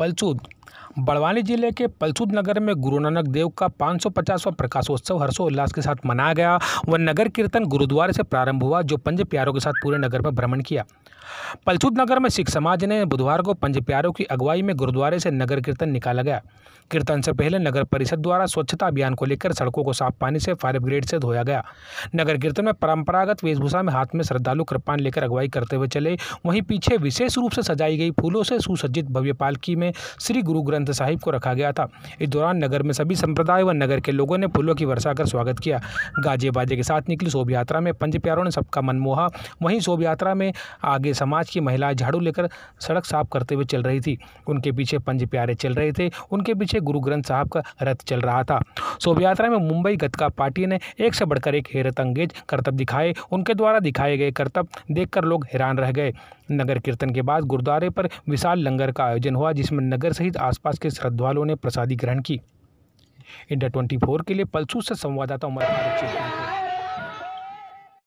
paltsud Barwani जिले के पलसुद नगर में गुरु नानक देव का पाँच सौ प्रकाशोत्सव हर्षोल्लास के साथ मनाया गया व नगर कीर्तन गुरुद्वारे से प्रारंभ हुआ जो पंज प्यारों के साथ पूरे नगर में भ्रमण किया पलसुद नगर में सिख समाज ने बुधवार को पंज प्यारों की अगुवाई में गुरुद्वारे से नगर कीर्तन निकाला गया कीर्तन से पहले नगर परिषद द्वारा स्वच्छता अभियान को लेकर सड़कों को साफ पानी से फायर ब्रिगेड से धोया गया नगर कीर्तन में परंपरागत वेशभूषा में हाथ में श्रद्धालु कृपान लेकर अगुवाई करते हुए चले वहीं पीछे विशेष रूप से सजाई गई फूलों से सुसज्जित भव्य पालकी में श्री गुरु ग्रंथ ग्रंथ साहिब को रखा गया था इस दौरान नगर में सभी संप्रदाय व नगर के लोगों ने फूलों की वर्षा कर स्वागत किया गाजे बाजे के साथ निकली शोभ यात्रा में पंच प्यारों ने सबका मनमोहा वहीं शोभ यात्रा में आगे समाज की महिलाएं झाड़ू लेकर सड़क साफ करते हुए चल रही थी उनके पीछे पंच प्यारे चल रहे थे उनके पीछे गुरु ग्रंथ साहब का रथ चल रहा था शोभ यात्रा में मुंबई गतका पार्टी ने एक से बढ़कर एक हैरत अंगेज करतब दिखाए उनके द्वारा दिखाए गए करतब देखकर लोग हैरान रह गए नगर कीर्तन के बाद गुरुद्वारे पर विशाल लंगर का आयोजन हुआ जिसमें नगर सहित आसपास आसपास के श्रद्धालुओं ने प्रसादी ग्रहण की इंडिया 24 के लिए पलसू से संवाददाता उमर फारूक